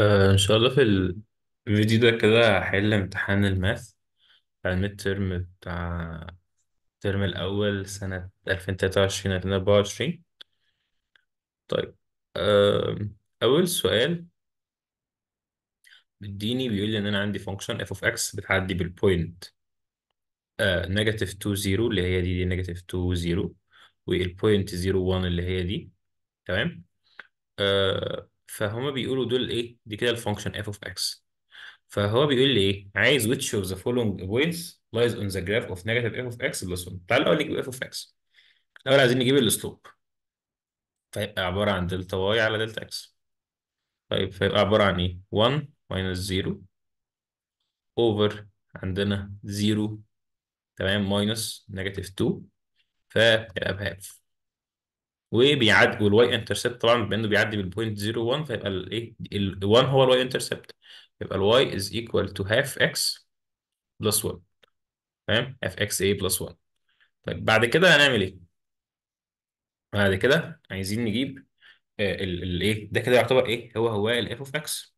آه، إن شاء الله في الفيديو ده كده هحل امتحان الماث بتاع الميد ترم بتاع الترم الأول سنة 2023 2024 طيب أول سؤال بيديني بيقول لي إن أنا عندي function f of x بتعدي بالبوينت نيجاتيف تو زيرو اللي هي دي دي نيجاتيف تو زيرو والبوينت زيرو وان اللي هي دي تمام آه، فهما بيقولوا دول ايه دي كده الفانكشن اف اوف اكس فهو بيقول لي ايه عايز which of the following points lies on the graph of negative f of x plus 1 تعال الاول نجيب f of x الاول عايزين نجيب السلوب طيب، فيبقى عباره عن دلتا واي على دلتا اكس طيب فيبقى عباره عن ايه 1 minus 0 over عندنا 0 تمام minus negative 2 فيبقى بهاف وبيعدي والواي انترسبت طبعا بانه بيعدي بال 0.01 فيبقى الايه ال 1 هو الواي انترسبت يبقى الواي از ايكوال تو هاف اكس بلس 1 تمام اف اكس ايه بلس 1 طيب بعد كده هنعمل ايه؟ بعد كده عايزين نجيب آه، الايه ده كده يعتبر ايه هو هو الاف اوف اكس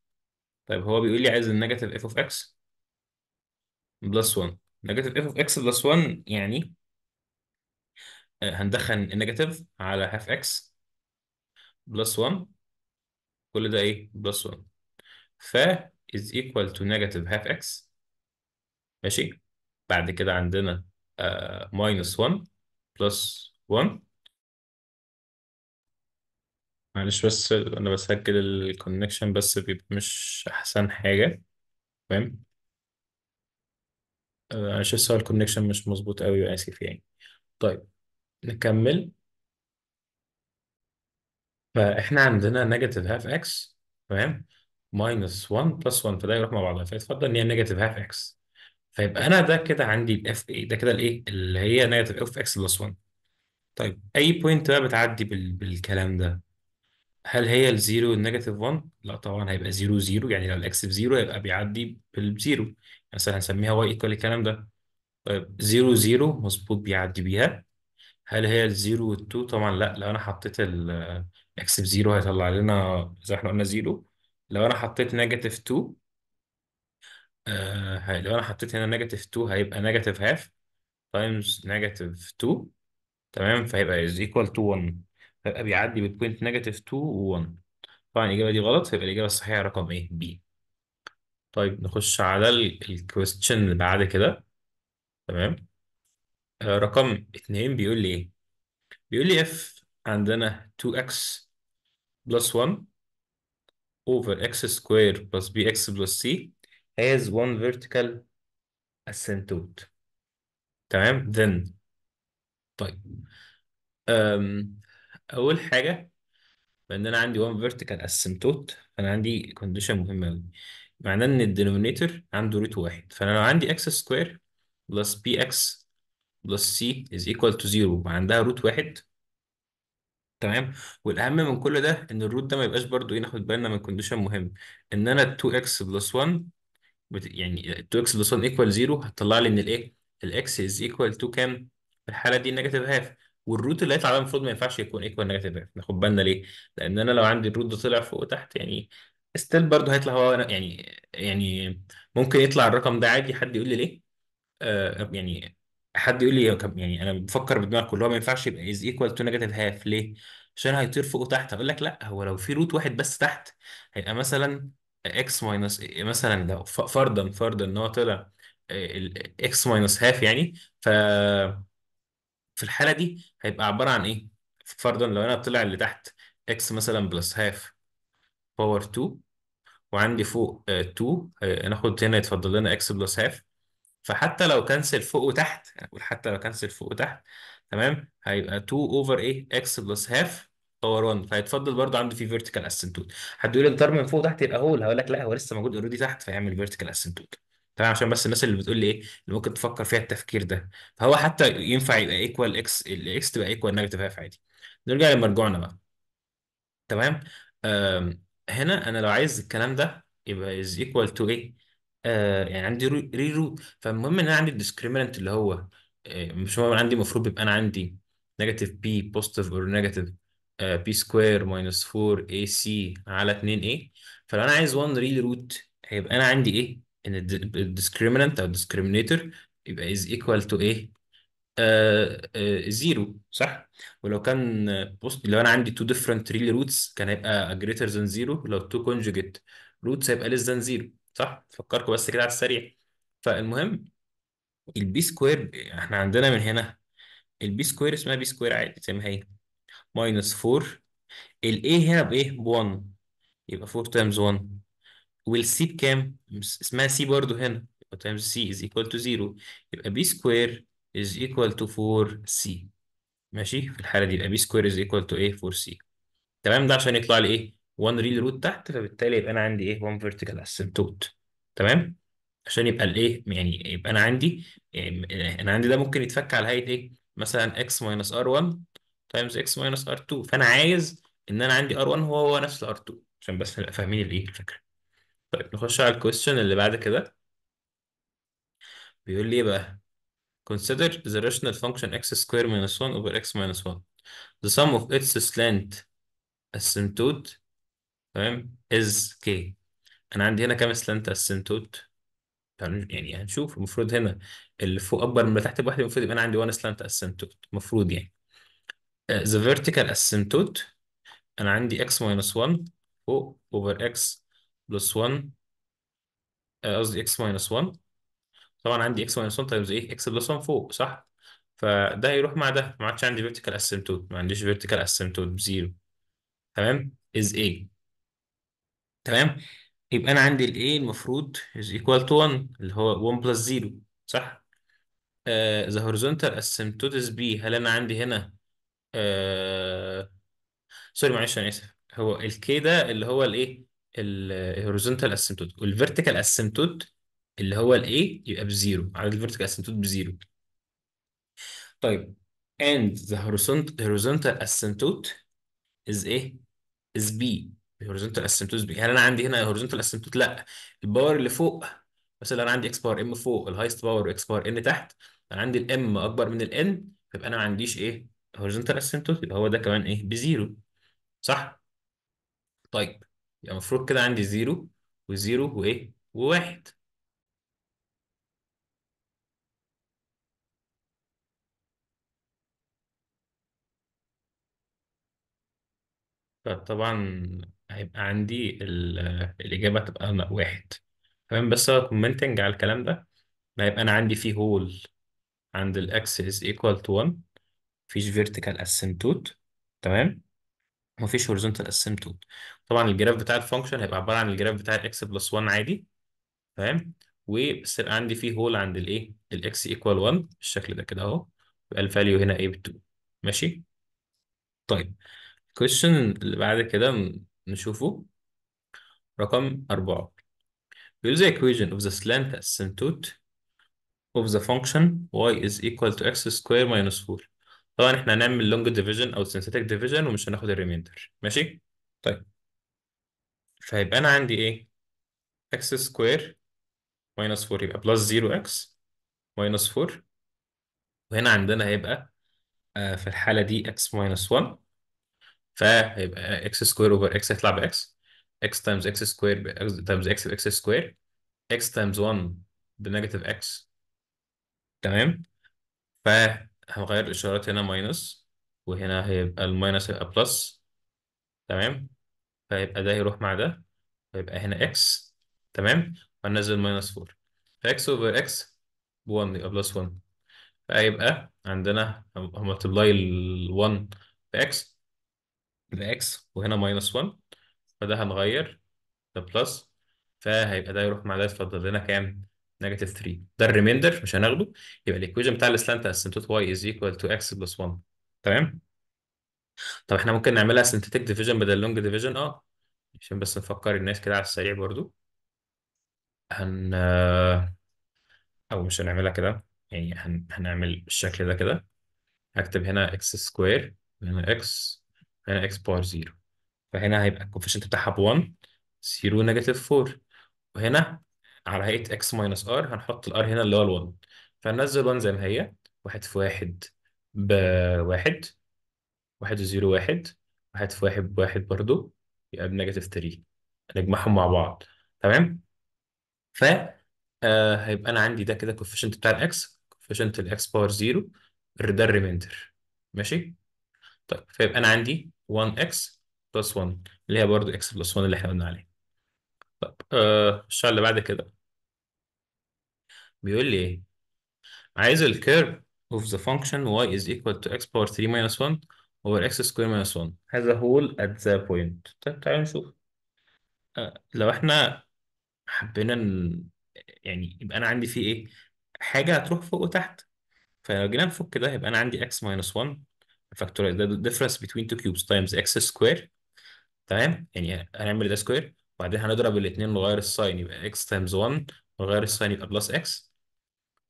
طيب هو بيقول لي عايز النيجاتيف اف اوف اكس بلس 1 نيجاتيف اف اوف اكس بلس 1 يعني آه، هندخل النيجاتيف على هاف اكس بلس 1 كل ده ايه بلس 1 ف is equal to negative half x ماشي بعد كده عندنا ماينس 1 بلس 1 معلش بس انا بسجل الكونكشن بس بيبقى مش احسن حاجه تمام آه، معلش لسه الكونكشن مش مظبوط قوي واسف يعني طيب نكمل فاحنا عندنا نيجاتيف هاف اكس تمام ماينس 1 بلس 1 فده يروح مع بعضها فيتفضل ان هي نيجاتيف هاف اكس فيبقى انا ده كده عندي الاف اي ده كده الايه اللي هي نيجاتيف اف اكس بلس 1 طيب اي بوينت بقى بتعدي بال... بالكلام ده هل هي الزيرو النيجاتيف 1 لا طبعا هيبقى زيرو زيرو يعني لو الاكس بزيرو هيبقى بيعدي بالزيرو يعني مثلا هنسميها واي ايكوال الكلام ده طيب زيرو زيرو مظبوط بيعدي بيها هل هي الزيرو والتو طبعا لا لو انا حطيت الاكس بزيرو هيطلع لنا زي احنا قلنا زيرو لو انا حطيت نيجاتيف تو آه لو انا حطيت هنا نيجاتيف تو هيبقى نيجاتيف هاف تايمز نيجاتيف تو تمام فهيبقى از ايكوال تو 1 هيبقى بيعدي بالبوينت نيجاتيف تو و1 طبعا الاجابه دي غلط فيبقى الاجابه الصحيحه رقم ايه بي طيب نخش على الكويستشن اللي بعد كده تمام آه، رقم اتنين بيقول لي ايه بيقول لي اف عندنا 2x plus 1 over x square plus bx plus c has one vertical asymptote تمام then طيب أم، أول حاجة بأن أنا عندي one vertical asymptote فأنا عندي condition مهمة أوي معناه إن الدينومينيتور عنده روت واحد فأنا لو عندي x square plus bx بلس سي از ايكوال تو زيرو عندها روت واحد تمام والاهم من كل ده ان الروت ده ما يبقاش برضو ايه ناخد بالنا من كونديشن مهم ان انا 2x بلس 1 يعني 2x بلس 1 ايكوال 0 هتطلع لي ان الايه الاكس از ايكوال تو كام في الحاله دي نيجاتيف هاف والروت اللي هيطلع المفروض ما ينفعش يكون ايكوال نيجاتيف هاف ناخد بالنا ليه لان انا لو عندي الروت ده طلع فوق وتحت يعني ستيل برضه هيطلع هو يعني يعني ممكن يطلع الرقم ده عادي حد يقول لي ليه آه يعني حد يقول لي إيه، يعني انا بفكر بدماغ كلها هو ما ينفعش يبقى از ايكوال تو نيجاتيف هاف ليه؟ عشان هيطير فوق وتحت اقول لك لا هو لو في روت واحد بس تحت هيبقى مثلا اكس ماينس مثلا لو فرضا فرضا ان هو طلع اكس ماينس هاف يعني ف في الحالة دي هيبقى عبارة عن إيه؟ فرضا لو أنا طلع اللي تحت اكس مثلا بلس هاف باور 2 وعندي فوق 2 آه، هناخد آه، هنا يتفضل لنا اكس بلس هاف فحتى لو كنسل فوق وتحت هنقول يعني حتى لو كنسل فوق وتحت تمام هيبقى 2 اوفر ايه اكس بلس هاف باور 1 فهيتفضل برضه عنده في فيرتيكال اسيمتوت هتقول الضرب من فوق وتحت يبقى هول هقول لك لا هو لسه موجود اوريدي تحت فيعمل فيرتيكال اسيمتوت تمام عشان بس الناس اللي بتقول لي ايه اللي ممكن تفكر فيها التفكير ده فهو حتى ينفع يبقى ايكوال اكس الاكس تبقى ايكوال نيجاتيف هاف عادي نرجع لمرجوعنا بقى تمام هنا انا لو عايز الكلام ده يبقى از ايكوال تو ايه آه يعني عندي ري روت فالمهم ان انا عندي الديسكريمنت اللي هو آه، مش هو عندي المفروض بيبقى انا عندي نيجاتيف بي بوزيتيف اور نيجاتيف بي سكوير ماينس 4 اي سي على 2 اي فلو انا عايز 1 ري روت هيبقى انا عندي ايه ان الديسكريمنت او الديسكريمينيتور يبقى از ايكوال تو ايه زيرو uh, uh, صح ولو كان بوست لو انا عندي تو ديفرنت ريل روتس كان هيبقى greater than zero لو تو conjugate روتس هيبقى less than zero صح؟ فكركم بس كده على السريع فالمهم البي سكوير احنا عندنا من هنا البي سكوير اسمها بي سكوير عادي زي ما هي ماينس 4 الاي هنا بايه؟ ب 1 يبقى 4 تايمز 1 والسي بكام؟ اسمها سي برضه هنا يبقى تايمز سي از ايكوال تو 0 يبقى بي سكوير از ايكوال تو 4 سي ماشي في الحالة دي يبقى بي سكوير از ايكوال تو ايه 4 سي تمام ده عشان يطلع لي ايه 1 ريل روت تحت فبالتالي يبقى انا عندي ايه 1 فيرتيكال اسيمتوت تمام عشان يبقى الايه يعني يبقى انا عندي يعني انا عندي ده ممكن يتفك على هيئه ايه مثلا x ماينس r1 تايمز x ماينس r2 فانا عايز ان انا عندي r1 هو هو نفس الار 2 عشان بس نبقى فاهمين الايه الفكره طيب نخش على الكويستشن اللي بعد كده بيقول لي ايه بقى consider the rational function x square minus 1 over x minus 1 the sum of its slant asymptote تمام از كي انا عندي هنا كام سلنت اسيمتوت يعني هنشوف المفروض هنا اللي فوق اكبر من اللي تحت بواحد المفروض يبقى انا عندي 1 سلنت اسيمتوت المفروض يعني ذا فيرتيكال اسيمتوت انا عندي x ماينس 1 فوق اوفر اكس بلس 1 قصدي x ماينس 1 طبعا عندي x ماينس 1 تايمز ايه x بلس 1 فوق صح فده يروح مع ده ما عادش عندي vertical asymptote ما عنديش vertical asymptote بزيرو تمام is a تمام يبقى انا عندي الايه المفروض is equal to 1 اللي هو 1 plus 0 صح ذا آه، the horizontal بي B هل انا عندي هنا سوري آه، معلش انا اسف هو الكي ده اللي هو الايه الهوريزونتال اسيمتوت والفيرتيكال اسيمتوت اللي هو الايه يبقى بزيرو عدد الفيرتيكال اسيمتوت بزيرو طيب and the horizontal horizontal asymptote is ايه is b هوريزونتال اسيمتوت يعني انا عندي هنا هوريزونتال اسيمتوت لا الباور اللي فوق مثلا انا عندي اكس باور ام فوق الهايست باور اكس باور ان تحت انا عندي الام اكبر من الان يبقى انا ما عنديش ايه هوريزونتال اسيمتوت يبقى هو ده كمان ايه بزيرو صح طيب يبقى يعني المفروض كده عندي زيرو وزيرو وايه وواحد طبعا هيبقى عندي الإجابة هتبقى واحد تمام بس هو كومنتنج على الكلام ده هيبقى أنا عندي فيه هول عند x is equal to 1 مفيش vertical asymptote تمام مفيش horizontal asymptote طبعا الجراف بتاع الفانكشن هيبقى عبارة عن الجراف بتاع x بلس 1 عادي تمام وبس يبقى عندي فيه هول عند الإيه x equal 1 بالشكل ده كده أهو يبقى value هنا إيه بال2 ماشي طيب question اللي بعد كده نشوفه رقم أربعة Use the equation of the slant asymptote of the function y is equal to x square minus 4 طبعا احنا هنعمل long division أو synthetic division ومش هناخد الريميندر ماشي؟ طيب فهيبقى أنا عندي إيه؟ x square minus 4 يبقى plus 0x minus 4 وهنا عندنا هيبقى في الحالة دي x minus 1 فهيبقى اكس سكوير اوفر اكس هيطلع باكس اكس تايمز اكس سكوير تايمز اكس باكس سكوير اكس تايمز 1 بنيجاتيف اكس تمام فهنغير الاشارات هنا ماينس وهنا هيبقى الماينس هيبقى بلس تمام فيبقى ده هيروح مع ده فيبقى هنا اكس تمام هننزل ماينس 4 فاكس اوفر اكس 1 يبقى بلس 1 فيبقى عندنا همultiply ال 1 باكس باكس وهنا ماينس 1 فده هنغير ده بلس فهيبقى ده يروح مع ده يتفضل لنا كام؟ نيجاتيف 3 ده الريميندر مش هناخده يبقى الايكويجن بتاع السلانت اسنتوت واي از ايكوال تو اكس بلس 1 تمام؟ طب احنا ممكن نعملها سنتيتك ديفيجن بدل لونج ديفيجن اه عشان بس نفكر الناس كده على السريع برضو هن او مش هنعملها كده يعني هن... هنعمل بالشكل ده كده هكتب هنا اكس سكوير هنا اكس x باور 0 فهنا هيبقى الكوفيشنت بتاعها ب 1 0 نيجاتيف 4 وهنا على هيئه x ماينس r هنحط ال r هنا اللي هو ال 1 فننزل 1 زي ما هي 1 في 1 ب 1 1 و0 1 1 في 1 ب 1 برضه يبقى ب نيجاتيف 3 نجمعهم مع بعض تمام ف آه هيبقى انا عندي ده كده كوفيشنت بتاع x كوفيشنت x باور 0 ده الريميندر ماشي طيب فيبقى انا عندي 1x بلس 1 اللي هي برضو x بلس 1 اللي احنا قلنا عليه طب آه الشعر اللي بعد كده بيقول لي ايه عايز الكيرف of the function y is equal to x power 3 minus 1 over x square minus 1 has a hole at the point طب تعالوا نشوف آه، لو احنا حبينا ن... يعني يبقى انا عندي فيه ايه حاجه هتروح فوق وتحت فلو جينا نفك ده يبقى انا عندي x minus 1 فاكتور ده difference between تو cubes تايمز اكس سكوير تمام يعني هنعمل ده سكوير وبعدين هنضرب الاثنين نغير الساين يبقى اكس تايمز 1 ونغير الساين يبقى بلس اكس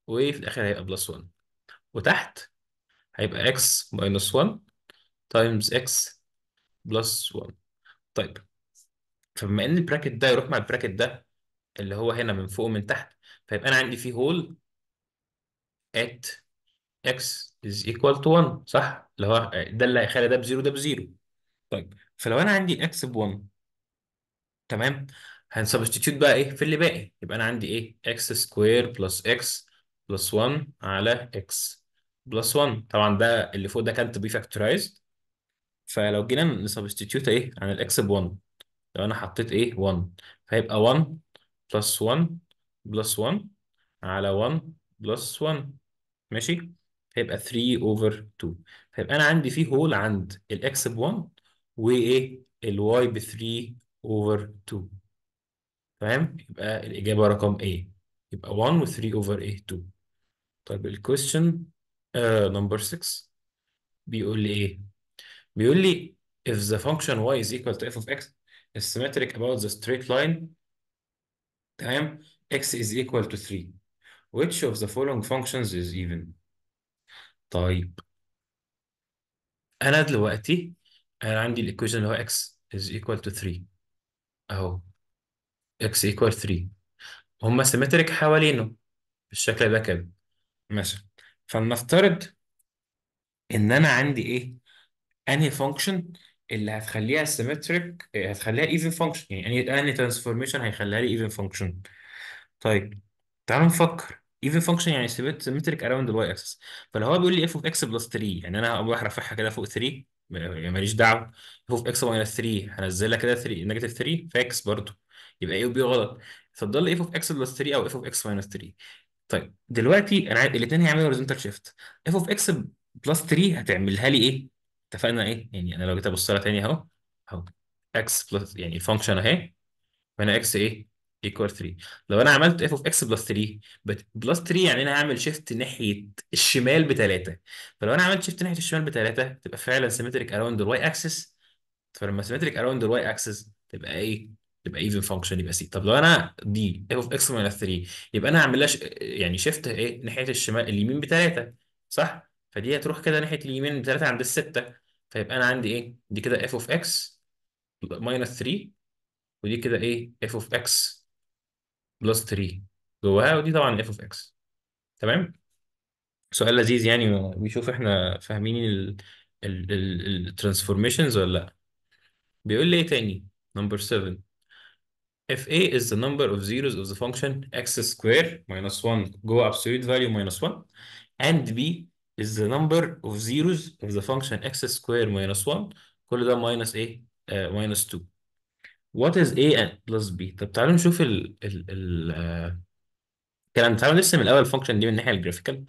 وفي الاخر هيبقى بلس 1 وتحت هيبقى اكس ماينس 1 تايمز اكس بلس 1 طيب فبما ان البراكت ده يروح مع البراكت ده اللي هو هنا من فوق ومن تحت فيبقى انا عندي فيه هول ات اكس از ايكوال تو 1 صح؟ اللي هو ده اللي هيخلي ده بزيرو ده بزيرو طيب فلو انا عندي اكس ب1 تمام هنسبستيتيوت بقى ايه في اللي باقي يبقى انا عندي ايه اكس سكوير بلس اكس بلس 1 على اكس بلس 1 طبعا ده اللي فوق ده كانت بي فاكتورايزد فلو جينا نسبستيتيوت ايه عن الاكس ب1 لو انا حطيت ايه 1 فهيبقى 1 بلس 1 بلس 1 على 1 بلس 1 ماشي هيبقى 3 اوفر 2 فيبقى انا عندي فيه هول عند الاكس ب 1 وايه الواي ب 3 اوفر 2 فاهم يبقى الاجابه رقم A يبقى 1 و 3 اوفر A 2 طيب الكويستشن نمبر 6 بيقول لي ايه بيقول لي if the function y is equal to f of x is symmetric about the straight line تمام x is equal to 3 which of the following functions is even طيب انا دلوقتي انا عندي الايكويشن اللي هو x is equal to 3 اهو x equal 3 هما سيمتريك حوالينه بالشكل ده كده ماشي فلنفترض ان انا عندي ايه انهي فانكشن اللي هتخليها سيمتريك هتخليها ايفن فانكشن يعني انهي ترانسفورميشن هيخليها لي ايفن فانكشن طيب تعالوا نفكر ايفن فانكشن يعني ثبات مترك اراوند الواي اكسس فلو هو بيقول لي اف اوف اكس بلس 3 يعني انا هروح رافعها كده فوق 3 يعني ماليش دعوه اف اوف اكس ماينس 3 هنزلها كده 3 نيجاتيف 3 فاكس برضه يبقى ايه وبي غلط فتضل لي اف اوف اكس بلس 3 او اف اوف اكس ماينس 3 طيب دلوقتي انا الاثنين هيعملوا هوريزونتال شيفت اف اوف اكس بلس 3 هتعملها لي ايه؟ اتفقنا ايه؟ يعني انا لو جيت ابص لها تاني اهو اهو اكس بلس يعني الفانكشن اهي هنا اكس ايه؟ ايكوال 3 لو انا عملت اف اوف اكس بلس 3 بلس 3 يعني انا هعمل شيفت ناحيه الشمال 3 فلو انا عملت شيفت ناحيه الشمال 3 تبقى فعلا سيمتريك اراوند الواي اكسس فلما سيمتريك اراوند الواي اكسس تبقى ايه؟ تبقى ايفن فانكشن يبقى سي طب لو انا دي اف اوف اكس ماينس 3 يبقى انا هعمل لها يعني شيفت ايه ناحيه الشمال اليمين 3 صح؟ فدي هتروح كده ناحيه اليمين 3 عند السته فيبقى انا عندي ايه؟ دي كده اف اوف اكس ماينس 3 ودي كده ايه؟ اف اوف اكس بلس 3 جواها ودي طبعا اف اوف اكس تمام سؤال لذيذ يعني ويشوف احنا فاهمين الترانسفورميشنز ولا لا بيقول لي ايه تاني نمبر 7 if a is the number of zeros of the function x square minus 1 go absolute value minus 1 and b is the number of zeros of the function x square minus 1 كل ده minus a uh, minus 2 what is a plus b طب تعالوا نشوف ال ال ال آه، كلام تعالوا نرسم الاول الفانكشن دي من الناحيه الجرافيكال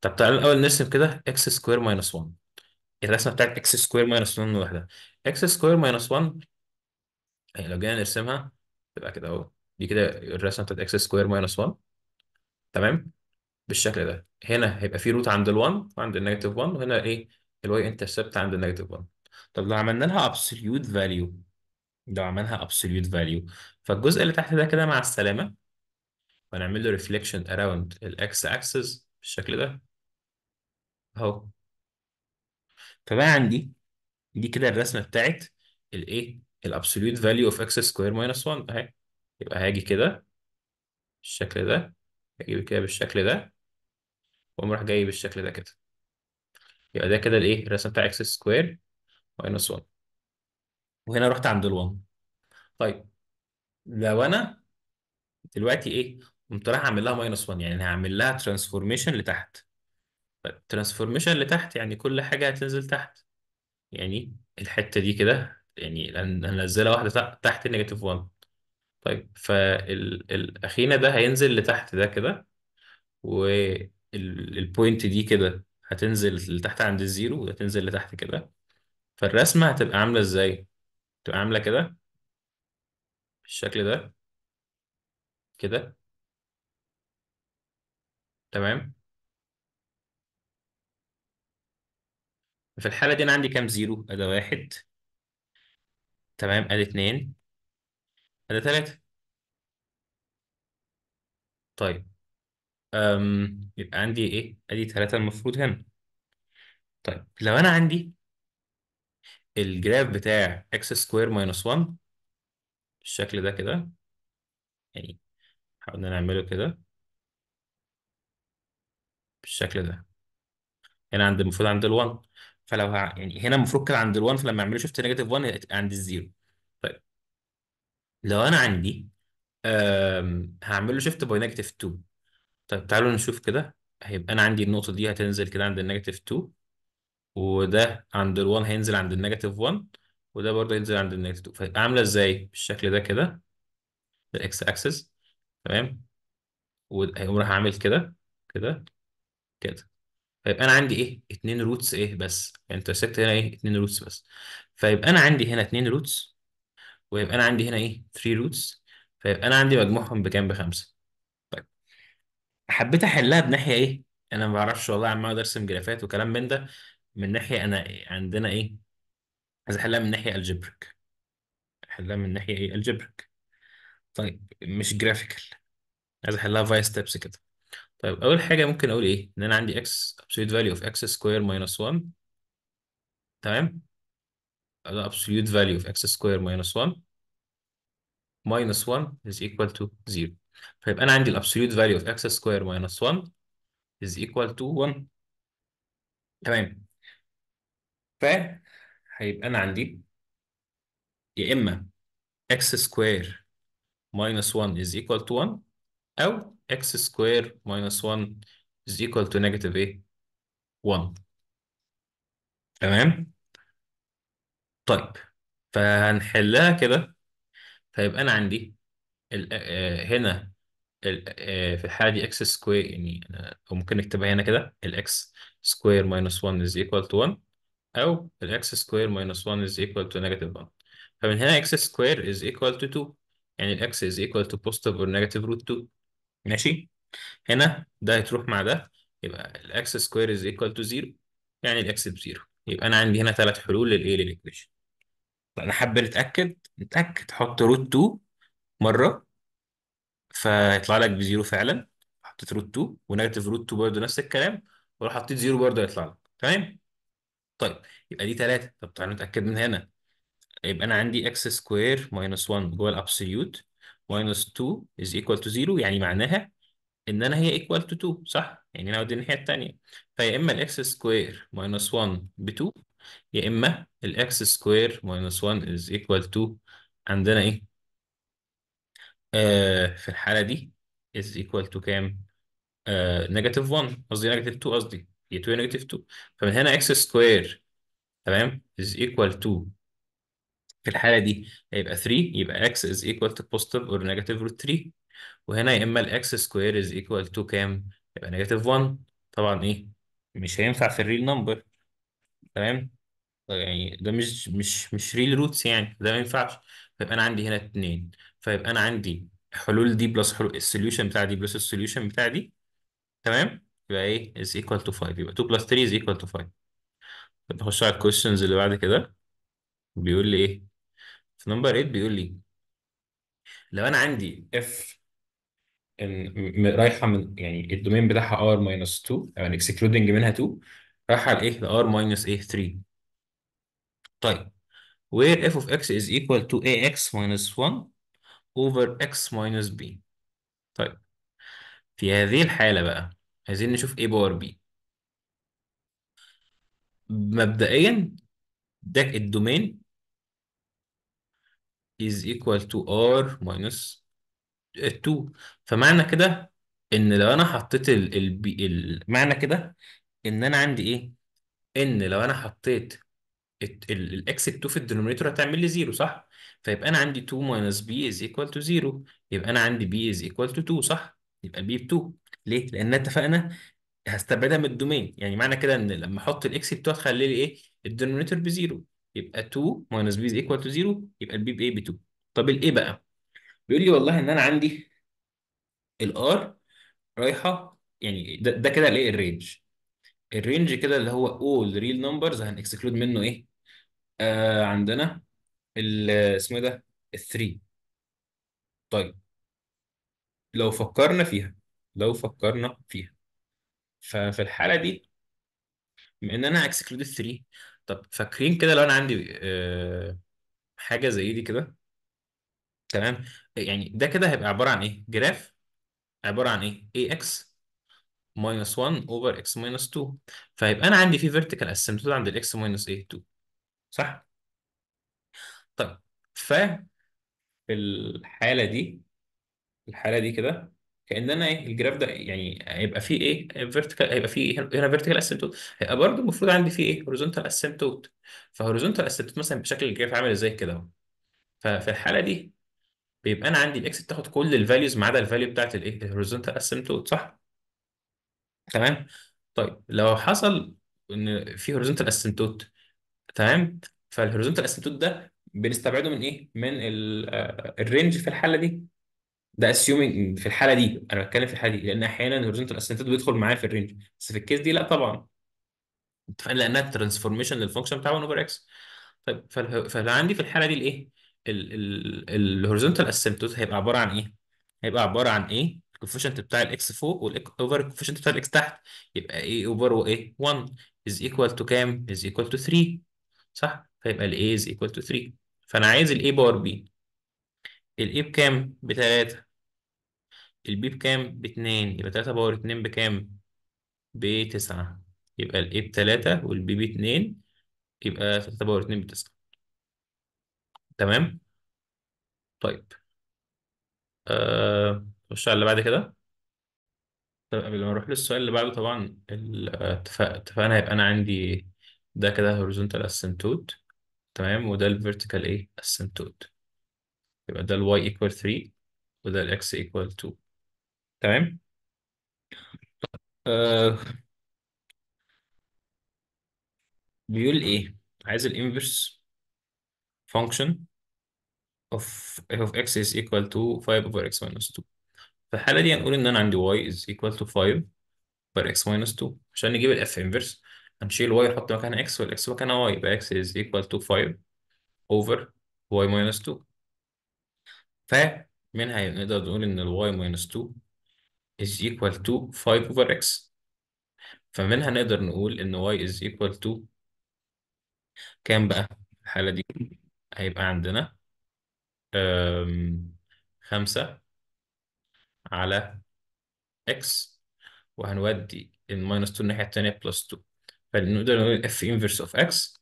طب تعالوا الاول نرسم كده x سكوير ماينس 1 الرسمه بتاعت x سكوير ماينس 1 لوحدها x سكوير ماينس 1 لو جينا نرسمها تبقى كده اهو دي كده الرسمه بتاعت x سكوير ماينس 1 تمام بالشكل ده هنا هيبقى في روت عند ال1 وعند النيجاتيف 1 وهنا ايه الواي انترسبت عند النيجاتيف 1 طب لو عملنا لها absolute value ده عملها absolute value فالجزء اللي تحت ده كده مع السلامة ونعمل له reflection around الاكس axis بالشكل ده اهو فبقى عندي دي كده الرسمة بتاعت الايه الابسوليوت فاليو اوف اكس سكوير ماينس 1 اهي يبقى هاجي كده بالشكل ده هاجي كده بالشكل ده واقوم راح جاي بالشكل ده كده يبقى ده كده الايه الرسمه بتاع اكس سكوير ماينس 1 وهنا رحت عند ال1 طيب لو انا دلوقتي ايه قمت رايح اعمل لها ماينس 1 يعني هعمل لها ترانسفورميشن لتحت طيب ترانسفورميشن لتحت يعني كل حاجه هتنزل تحت يعني الحته دي كده يعني هنزلها واحده تحت النيجاتيف 1 طيب فالاخينا ده هينزل لتحت ده كده والبوينت دي كده هتنزل لتحت عند الزيرو وهتنزل لتحت كده فالرسمه هتبقى عامله ازاي تبقى عاملة كده بالشكل ده كده تمام في الحالة دي أنا عندي كام زيرو؟ أدا واحد تمام أدا اتنين أدا تلاتة طيب أم يبقى عندي إيه؟ أدي تلاتة المفروض هنا طيب لو أنا عندي الجراف بتاع x سكوير ماينس 1 بالشكل ده كده يعني حاولنا نعمله كده بالشكل ده هنا عند المفروض عند ال1 فلو يعني هنا المفروض كان عند ال1 فلما اعمله شفت نيجاتيف 1 عند الزيرو طيب لو انا عندي هعمل له شيفت باي نيجاتيف 2 طيب تعالوا نشوف كده هيبقى انا عندي النقطه دي هتنزل كده عند النيجاتيف 2 وده عند ال1 هينزل عند النيجاتيف 1 وده برضه هينزل عند النيجاتيف 2 فعامله ازاي بالشكل ده كده بالاكس اكسس تمام وهيقوم راح عامل كده كده كده فيبقى انا عندي ايه اتنين روتس ايه بس يعني انترسكت هنا ايه اتنين روتس بس فيبقى انا عندي هنا اتنين روتس ويبقى انا عندي هنا ايه 3 روتس فيبقى انا عندي مجموعهم بكام بخمسه طيب حبيت احلها بناحيه ايه انا ما بعرفش والله عمال ارسم جرافات وكلام من ده من ناحيه انا عندنا ايه عايز احلها من ناحيه algebraic احلها من ناحيه ايه algebraic طيب مش جرافيكال عايز احلها فايا ستيبس كده طيب اول حاجه ممكن اقول ايه ان انا عندي اكس absolute value of x square minus 1 تمام ده absolute value of x square minus 1 minus 1 is equal to 0 فيبقى انا عندي الابسوليوت فاليو اوف x square minus 1 is equal to 1 تمام فهيبقى انا عندي يا اما x سكوير minus 1 is equal to 1 او x سكوير minus 1 is equal to negative ايه 1 تمام طيب فهنحلها كده فيبقى انا عندي آه، آه، هنا آه، في الحاله دي x سكوير يعني ممكن نكتبها هنا كده الاكس سكوير minus 1 is equal to 1 أو الـ x سكوير minus 1 is equal to negative 1 فمن هنا x سكوير is equal to 2 يعني الـ x is equal to positive or negative root 2 ماشي هنا ده هتروح مع ده يبقى الـ x سكوير is equal to 0 يعني الـ x 0 يبقى أنا عندي هنا ثلاث حلول للـ للـ equation أنا حابب نتأكد نتأكد حط روت 2 مرة فيطلع لك بزيرو فعلا حطيت روت 2 ونيجاتيف روت 2 برضه نفس الكلام ولو حطيت زيرو برضه هيطلع لك تمام طيب يبقى دي 3 طب تعالى نتاكد من هنا يبقى انا عندي اكس سكوير ماينس 1 جوه الابسوليوت ماينس 2 از ايكوال تو 0 يعني معناها ان انا هي ايكوال تو 2 صح؟ يعني انا ودي الناحيه الثانيه فيا اما الاكس سكوير ماينس 1 ب 2 يا اما الاكس سكوير ماينس 1 از ايكوال تو عندنا ايه؟ آه في الحاله دي از ايكوال تو كام؟ نيجاتيف آه، 1 قصدي نيجاتيف 2 قصدي 2 نيجاتيف 2 فمن هنا اكس سكوير تمام is equal to في الحالة دي هيبقى 3 يبقى x is equal to positive or negative root 3 وهنا يا إما ال x از is equal to كام؟ يبقى negative 1 طبعا إيه؟ مش هينفع في الريل نمبر تمام؟ يعني ده مش مش مش ريل روتس يعني ده ما ينفعش فيبقى أنا عندي هنا 2 فيبقى أنا عندي حلول دي بلس حلول السوليوشن بتاع دي بلس السوليوشن بتاع دي تمام؟ يبقى ايه is equal to 5 يبقى 2 plus 3 is equal to 5 نخش على الكويشنز اللي بعد كده بيقول لي ايه في نمبر 8 بيقول لي لو انا عندي f ان رايحه من يعني الدومين بتاعها r minus 2 يعني اكسكلودنج منها 2 رايحه لايه r minus a 3 طيب where f of x is equal to ax minus 1 over x minus b طيب في هذه الحالة بقى عايزين نشوف ايه باور بي مبدئيا ده الدومين is equal to r minus 2 فمعنى كده ان لو انا حطيت ال ال ال معنى كده ان انا عندي ايه ان لو انا حطيت الاكس 2 في الدينومينيتور هتعمل لي 0 صح فيبقى انا عندي 2 minus b is equal to 0 يبقى انا عندي b is equal to 2 صح يبقى b ب 2 ليه؟ لان اتفقنا هستبعدها من الدومين يعني معنى كده ان لما احط الاكس بتوع تخلي لي ايه؟ الدنومينيتور بزيرو يبقى 2 ماينس بي ايكوال تو 0 يبقى البي بايه ب 2 طب الايه بقى؟ بيقول لي والله ان انا عندي الار رايحه يعني ده, ده كده الايه الرينج الرينج كده اللي هو اول real numbers هنكسكلود منه ايه؟ آه عندنا اسمه إيه ده ال 3 طيب لو فكرنا فيها لو فكرنا فيها ففي الحاله دي بما ان انا اكسكلود 3 طب فاكرين كده لو انا عندي آه، حاجه زي دي كده تمام يعني ده كده هيبقى عباره عن ايه جراف عباره عن ايه ax minus 1 over x minus 2 فهيبقى انا عندي فيه vertical asymptote عند الاكس minus ايه 2 صح طيب ف في الحاله دي الحاله دي كده كان انا ايه الجراف ده يعني هيبقى فيه ايه فيرتيكال هيبقى فيه إيه، هنا فيرتيكال اسيمتوت هيبقى برضه المفروض عندي فيه ايه هوريزونتال اسيمتوت فهوريزونتال اسيمتوت مثلا بشكل الجراف عامل ازاي كده اهو ففي الحاله دي بيبقى انا عندي الاكس بتاخد كل الفاليوز ما عدا الفاليو بتاعت الايه الهوريزونتال اسيمتوت صح تمام طيب لو حصل ان في هوريزونتال اسيمتوت تمام فالهوريزونتال اسيمتوت ده بنستبعده من ايه من الرينج آه، في الحاله دي ده assuming في الحاله دي انا بتكلم في الحاله دي لان احيانا الهوريزونتال اسنتد بيدخل معايا في الرينج بس في الكيس دي لا طبعا لانها ترانسفورميشن للفانكشن بتاع 1 اوفر اكس طيب فاللي عندي في الحاله دي الايه الهوريزونتال اسنتد هيبقى عباره عن ايه؟ هيبقى عباره عن ايه؟ الكوفيشنت بتاع الاكس فوق والاوفر الكوفيشنت بتاع الاكس تحت يبقى ايه اوفر وايه 1 از ايكوال تو كام؟ از ايكوال تو 3 صح؟ فيبقى الاي از ايكوال تو 3 فانا عايز الاي باور بي الاي بكام بتلاتة البي بكام باتنين يبقى تلاتة باور اتنين بكام بتسعة يبقى الاي بتلاتة والبي باتنين يبقى تلاتة باور اتنين بتسعة تمام طيب آه، نخش على اللي بعد كده طب قبل ما نروح للسؤال اللي بعده طبعا اتفقنا هيبقى انا عندي ده كده هوريزونتال اسيمتوت تمام وده الفيرتيكال ايه اسيمتوت يبقى ده الواي ايكوال 3 وده الاكس ايكوال 2 تمام آه، بيقول ايه عايز الانفرس فانكشن of f of x is equal to 5 over x minus 2 في الحالة دي هنقول إن أنا عندي y is equal to 5 over x minus 2 عشان نجيب ال f inverse هنشيل y ونحط مكانها x وال x مكانها y يبقى x is equal to 5 over y minus 2 فمنها نقدر نقول ان الواي ماينس 2 is equal to 5 over x فمنها نقدر نقول ان y is equal to كام بقى في الحالة دي هيبقى عندنا خمسة على x وهنودي الماينس 2 الناحية التانية بلس 2 فنقدر نقول f inverse of x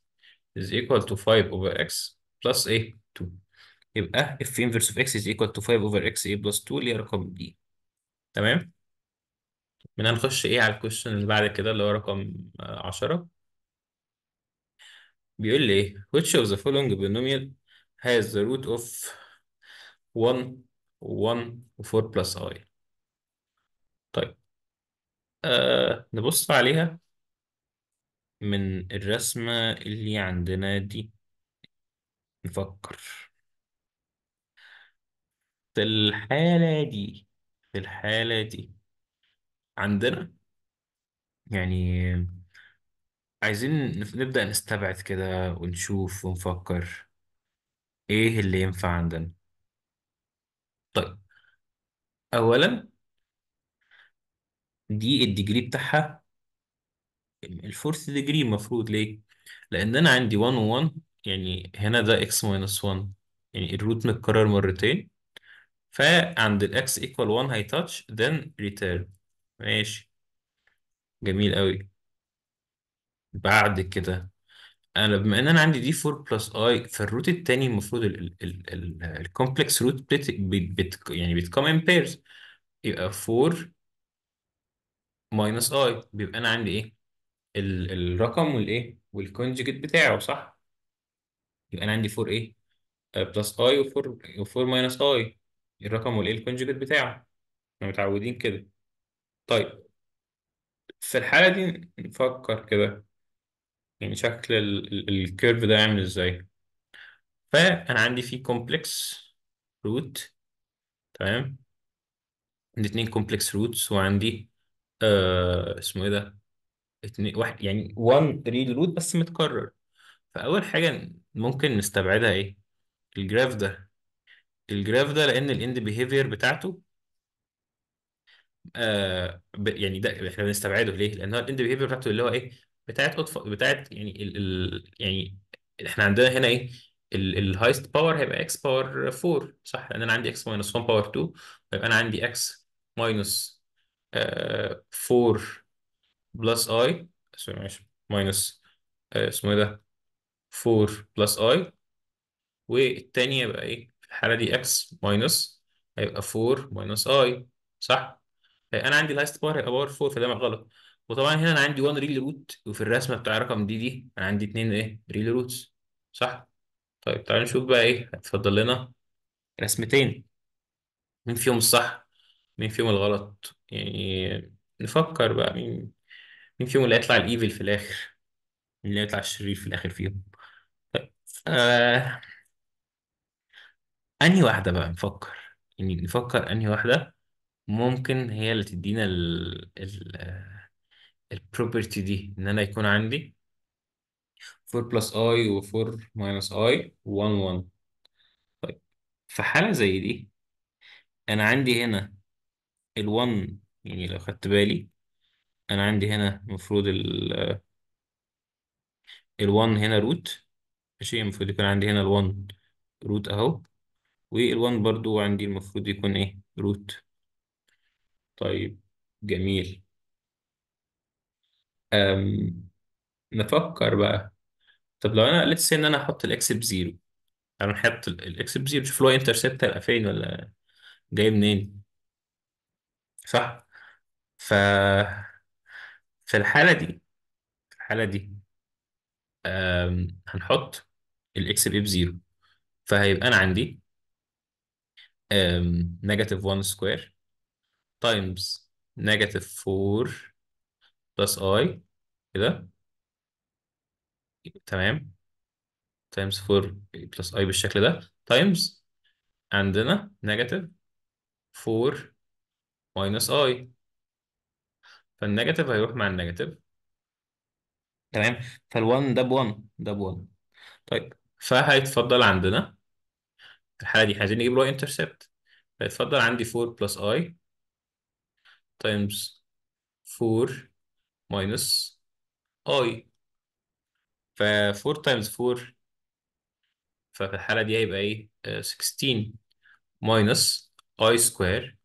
is equal to 5 over x plus ايه 2 يبقى اف inverse of x is equal to 5 over x a plus 2 اللي هي رقم دي تمام من هنخش ايه على الكويشن اللي بعد كده اللي هو رقم 10 آه، بيقول لي ايه which of the following polynomial has the root of 1 1 و 4 plus i طيب آه نبص عليها من الرسمة اللي عندنا دي نفكر في الحالة دي في الحالة دي عندنا يعني عايزين نبدأ نستبعد كده ونشوف ونفكر ايه اللي ينفع عندنا طيب اولا دي الديجري بتاعها الفورث ديجري المفروض ليه لان انا عندي 1 و 1 يعني هنا ده x ماينس 1 يعني الروت متكرر مرتين فعند x equal 1 هيتاتش then return ماشي جميل قوي بعد كده انا بما ان انا عندي دي 4 بلس اي فالروت التاني المفروض الكومبلكس روت بت يعني بتكم ان بيرز يبقى 4 ماينس اي بيبقى انا عندي ايه ال الرقم والايه والكونجكت بتاعه صح يبقى انا عندي 4 ايه بلس اي و4 و4 ماينس اي الرقم والايه الكونجوجيت بتاعه احنا متعودين كده طيب في الحالة دي نفكر كده يعني شكل الكيرف ده عامل ازاي فأنا عندي فيه كومبلكس روت تمام عندي اتنين كومبلكس روتس وعندي آه اسمه ايه ده اتنين واحد يعني وان ريل روت بس متكرر فأول حاجة ممكن نستبعدها ايه الجراف ده الجراف ده لان الاند بيهيفير بتاعته آه يعني ده احنا بنستبعده ليه؟ لان هو الاند بيهيفير بتاعته اللي هو ايه؟ بتاعت اطفال بتاعت يعني ال... ال... يعني احنا عندنا هنا ايه؟ الهايست باور هيبقى اكس باور 4 صح؟ لان انا عندي اكس ماينس 1 باور 2 فيبقى انا عندي اكس ماينس 4 بلس اي سوري معلش ماينس اسمه ايه ده؟ 4 بلس اي والتانية بقى ايه؟ الحالة دي اكس ماينس هيبقى 4 ماينس اي صح؟ طيب، انا عندي الهايست باور هيبقى باور 4 فده غلط وطبعا هنا انا عندي 1 ريل روت وفي الرسمه بتاع رقم دي دي انا عندي 2 ايه ريل روتس صح؟ طيب تعالوا نشوف بقى ايه هتفضل لنا رسمتين مين فيهم الصح مين فيهم الغلط يعني نفكر بقى مين مين فيهم اللي هيطلع الايفل في الاخر مين اللي هيطلع الشرير في الاخر فيهم طيب آه... انهي واحدة بقى نفكر يعني نفكر انهي واحدة ممكن هي اللي تدينا ال ال آه، ال property دي ان انا يكون عندي 4 plus i و 4 minus i 1 1 طيب في حالة زي دي انا عندي هنا ال 1 يعني لو خدت بالي انا عندي هنا المفروض ال آه، ال 1 هنا root ماشي المفروض يكون عندي هنا ال 1 root اهو والوان برضو عندي المفروض يكون ايه روت طيب جميل أم نفكر بقى طب لو انا قلت ان انا احط الاكس بزيرو انا هحط الاكس بزيرو شوف لو انترسبت هيبقى فين ولا جاي منين صح ف في الحالة دي في الحالة دي أم... هنحط الاكس بزيرو فهيبقى انا عندي نيجاتيف 1 سكوير تايمز نيجاتيف 4 بلس اي كده تمام تايمز 4 بلس اي بالشكل ده تايمز عندنا نيجاتيف 4 ماينس اي فالنيجاتيف هيروح مع النيجاتيف تمام فال1 ده ب1 ده ب1 طيب فهيتفضل عندنا الحاله دي عايزين نجيب له انترسبت فيتفضل عندي 4 بلس اي تايمز 4 ماينس اي ف 4 تايمز 4 ففي الحاله دي هيبقى ايه 16 ماينس اي سكوير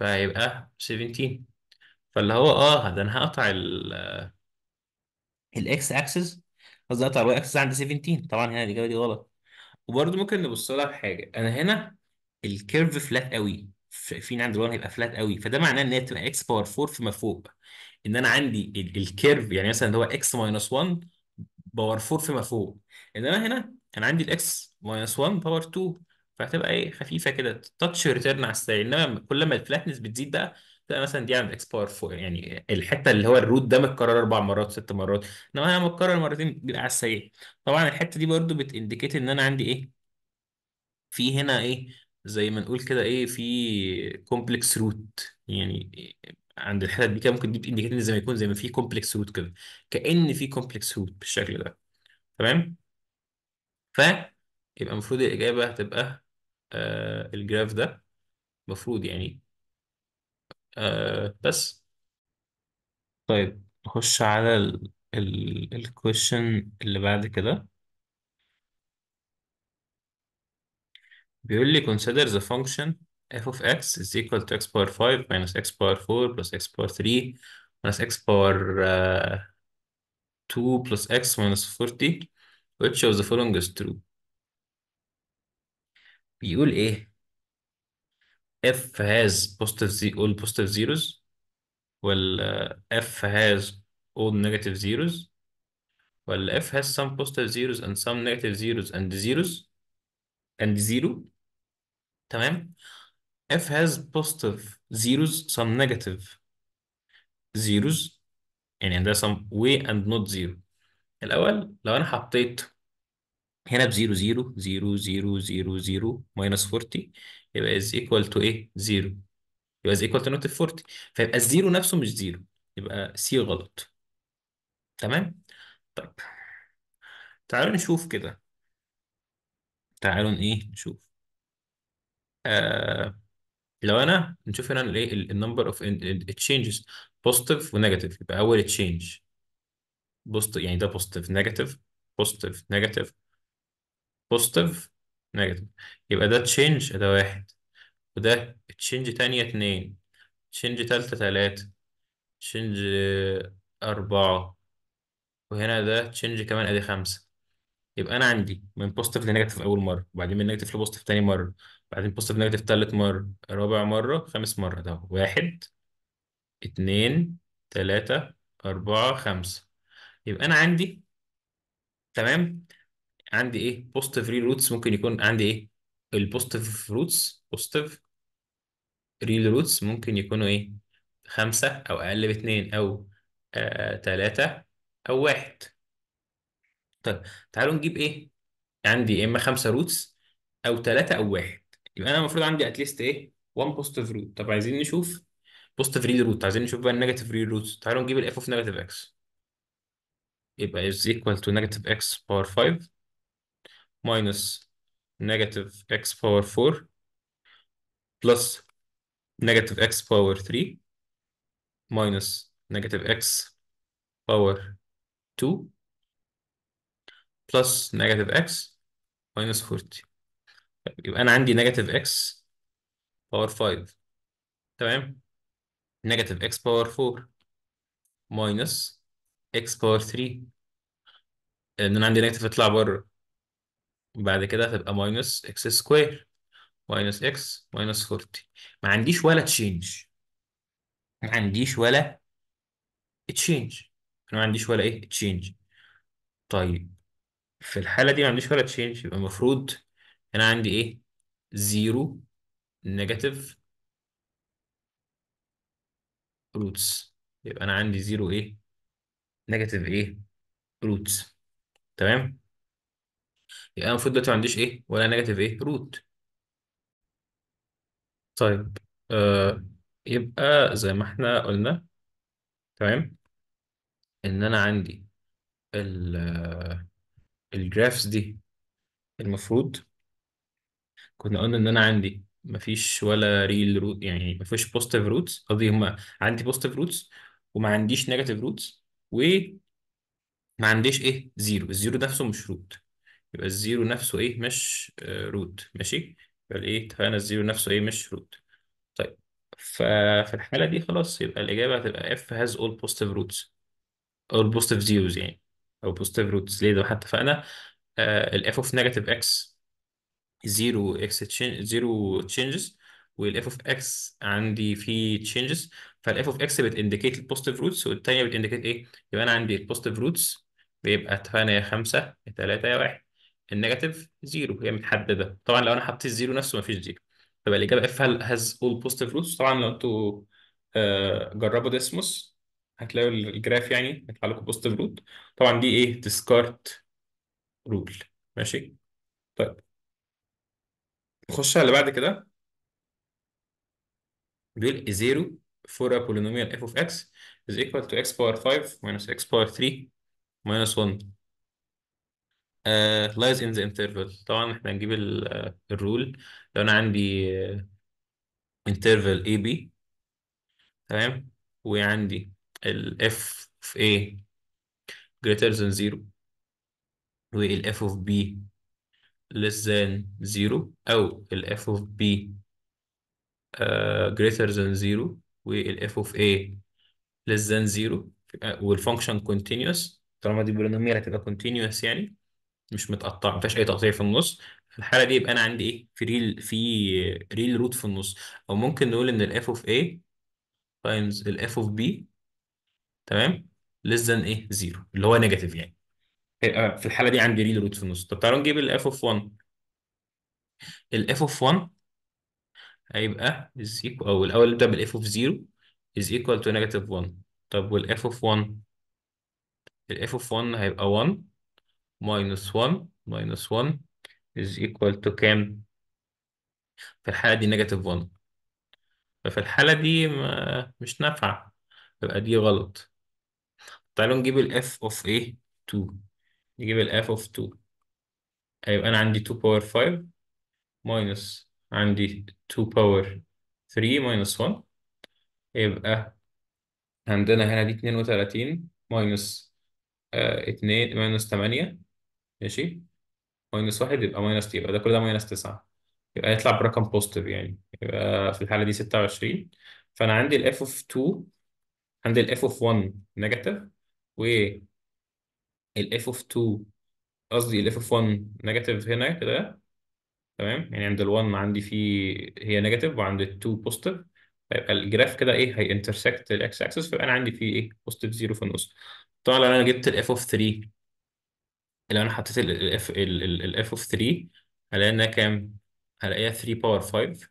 فهيبقى 17 فاللي هو اه ده انا هقطع ال آه، الاكس اكسس قصدي اقطع الواي اكسس عند 17 طبعا هنا الاجابه دي غلط وبرضه ممكن نبص لها بحاجه انا هنا الكيرف فلات قوي عند الوان هيبقى فلات قوي فده معناه ان هي تبقى اكس باور 4 فيما فوق ان انا عندي الكيرف يعني مثلا اللي هو اكس ماينس 1 باور 4 فيما فوق انما هنا انا عندي الاكس ماينس 1 باور 2 فهتبقى ايه خفيفه كده تاتش ريتيرن على السريع انما كل ما الفلاتنس بتزيد بقى تلاقي مثلا دي عند اكس باور 4 يعني الحته اللي هو الروت ده متكرر اربع مرات ست مرات انما انا متكرر مرتين بيبقى على السريع طبعا الحته دي برضو بتindicate ان انا عندي ايه في هنا ايه زي ما نقول كده ايه في كومبلكس روت يعني عند الحتت دي كده ممكن دي ان زي ما يكون زي ما في كومبلكس روت كده كأن في كومبلكس روت بالشكل ده تمام ف يبقى المفروض الإجابة هتبقى آه الجراف ده المفروض يعني بس طيب نخش على ال ال question اللي بعد كده بيقول لي consider the function f of x is equal to x power 5 minus x power 4 plus x power 3 minus x power آه 2 plus x minus 40 which of the following is true بيقول ايه F has positive all positive zeros Well, uh, F has all negative zeros Well, F has some positive zeros and some negative zeros and zeros and zero تمام F has positive zeros some negative zeros يعني there's some way and not zero الأول لو أنا حطيت هنا ب 0 0 0 0 0 0 ماينس 40 يبقى از ايكوال تو ايه 0 يبقى از ايكوال تو نوت 40 فيبقى الزيرو نفسه مش زيرو يبقى سي غلط تمام طيب تعالوا نشوف كده تعالوا ايه نشوف آه لو انا نشوف هنا الايه النمبر اوف تشينجز بوزيتيف ونيجاتيف يبقى اول تشينج بوزيتيف يعني ده بوزيتيف نيجاتيف بوزيتيف نيجاتيف بوزيتيف نيجاتيف يبقى ده تشينج ده واحد وده تشينج تانية اتنين تشينج تالتة تلاتة تشينج أربعة وهنا ده تشينج كمان أدي خمسة يبقى أنا عندي من بوزيتيف لنيجاتيف أول مرة وبعدين من نيجاتيف لبوزيتيف تاني مرة بعدين بوزيتيف نيجاتيف تالت مرة رابع مرة خامس مرة ده واحد اتنين تلاتة أربعة خمسة يبقى أنا عندي تمام عندي ايه بوزيتيف ريل روتس ممكن يكون عندي ايه البوزيتيف روتس بوزيتيف ريل روتس ممكن يكونوا ايه خمسة او اقل باتنين او آه تلاتة او واحد طيب تعالوا نجيب ايه عندي يا اما خمسة روتس او تلاتة او واحد يبقى انا المفروض عندي اتليست ايه 1 بوزيتيف روت طب عايزين نشوف بوزيتيف ريل روت عايزين نشوف بقى النيجاتيف ريل روت تعالوا نجيب الاف اوف نيجاتيف اكس يبقى is equal to negative x power 5 minus negative x power 4 plus negative x power 3 minus negative x power 2 plus negative x minus 40 يبقى انا عندي negative x power 5 تمام negative x power 4 minus x power 3 ان انا عندي negative يطلع بره وبعد كده هتبقى ماينس اكس سكوير ماينس اكس ماينس 40 ما عنديش ولا تشينج ما عنديش ولا تشينج انا ما عنديش ولا ايه تشينج طيب في الحالة دي ما عنديش ولا تشينج يبقى المفروض انا عندي ايه زيرو نيجاتيف روتس يبقى انا عندي زيرو ايه نيجاتيف ايه روتس تمام يبقى انا المفروض دلوقتي ما عنديش ايه ولا نيجاتيف ايه روت طيب آه يبقى زي ما احنا قلنا تمام ان انا عندي ال آه، الجرافز دي المفروض كنا قلنا ان انا عندي مفيش ولا ريل روت يعني مفيش بوزيتيف روتس قصدي هما عندي بوزيتيف روتس وما عنديش نيجاتيف روتس وما عنديش ايه زيرو الزيرو نفسه مش روت يبقى الزيرو نفسه ايه مش روت آه، ماشي يبقى الايه اتفقنا الزيرو نفسه ايه مش روت طيب ففي الحالة دي خلاص يبقى الإجابة هتبقى اف هاز اول بوزيتيف روتس اول بوزيتيف زيروز يعني أو بوزيتيف روتس ليه ده حتى فأنا الاف اوف نيجاتيف اكس زيرو اكس زيرو تشينجز والاف اوف اكس f of x عندي فيه changes فالاف f of x بتindicate روتس positive roots والتانية بتindicate إيه؟ يبقى أنا عندي ال positive roots بيبقى اتفقنا يا خمسة يا تلاتة يا واحد النيجاتيف زيرو هي متحدده طبعا لو انا حطيت الزيرو نفسه مفيش زيرو فبقى الاجابه اف هل هاز اول بوزيتيف روتس طبعا لو انتوا آه، جربوا ديسموس هتلاقوا الجراف يعني هيطلع لكم بوزيتيف روت طبعا دي ايه ديسكارت رول ماشي طيب نخش على اللي بعد كده بيقول زيرو فور ا بولينوميال اف اوف اكس از ايكوال تو x باور 5 ماينس x باور 3 ماينس 1 uh, lies in the interval طبعا احنا هنجيب ال- آه، الرول لو انا عندي آه، interval AB تمام وعندي ال f of A greater than zero وال f of B less than zero أو ال f of B uh, greater than zero وال f of A less than 0 والفانكشن continuous طالما دي بولينوميال هتبقى continuous يعني مش متقطع ما فيهاش اي تقطيع في النص في الحاله دي يبقى انا عندي ايه في ريل في ريل روت في النص او ممكن نقول ان الاف اوف A تايمز الاف اوف B تمام ليس ذان ايه زيرو اللي هو نيجاتيف يعني هيبقى إيه، آه، في الحاله دي عندي ريل روت في النص طب تعالوا نجيب الاف اوف 1 الاف اوف 1 هيبقى از ايكوال او الاول نبدا بالاف اوف 0 از ايكوال تو نيجاتيف 1 طب والاف اوف 1 الاف اوف 1 هيبقى 1 minus 1 minus 1 is equal to كام؟ في الحالة دي negative 1 ففي الحالة دي مش نافعة يبقى دي غلط تعالوا نجيب ال f of a 2 نجيب ال f of 2 هيبقى أنا عندي 2 power 5 minus عندي 2 power 3 minus 1 يبقى عندنا هنا دي 32 minus آه، اتنين minus 8 ماشي ماينس واحد يبقى ماينس يبقى ده كل ده ماينس تسعة يبقى هيطلع برقم بوزيتيف يعني يبقى في الحالة دي ستة وعشرين فأنا عندي الإف أوف 2 عندي الإف أوف 1 نيجاتيف و الإف أوف 2 قصدي الإف أوف 1 نيجاتيف هنا كده تمام يعني عند ال1 عندي فيه هي نيجاتيف وعند ال2 بوزيتيف فيبقى الجراف كده ايه هينترسكت الاكس اكسس فيبقى انا عندي فيه ايه بوستيف زيرو في النص طبعا لو انا جبت الاف اوف 3 لو انا حطيت ال f of 3 هلاقي انها كام؟ هلاقيها 3 باور 5